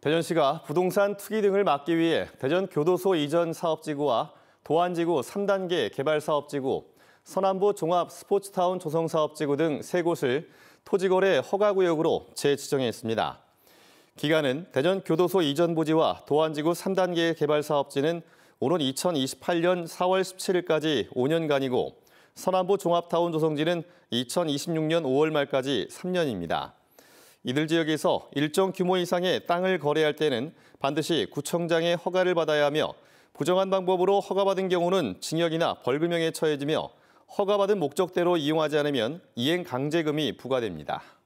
대전시가 부동산 투기 등을 막기 위해 대전 교도소 이전 사업지구와 도안지구 3단계 개발사업지구, 서남부 종합 스포츠타운 조성사업지구 등3곳을 토지거래 허가구역으로 재지정했습니다. 기간은 대전 교도소 이전 부지와 도안지구 3단계 개발사업지는 오는 2028년 4월 17일까지 5년간이고 서남부 종합타운 조성지는 2026년 5월 말까지 3년입니다. 이들 지역에서 일정 규모 이상의 땅을 거래할 때는 반드시 구청장의 허가를 받아야 하며 부정한 방법으로 허가받은 경우는 징역이나 벌금형에 처해지며 허가받은 목적대로 이용하지 않으면 이행 강제금이 부과됩니다.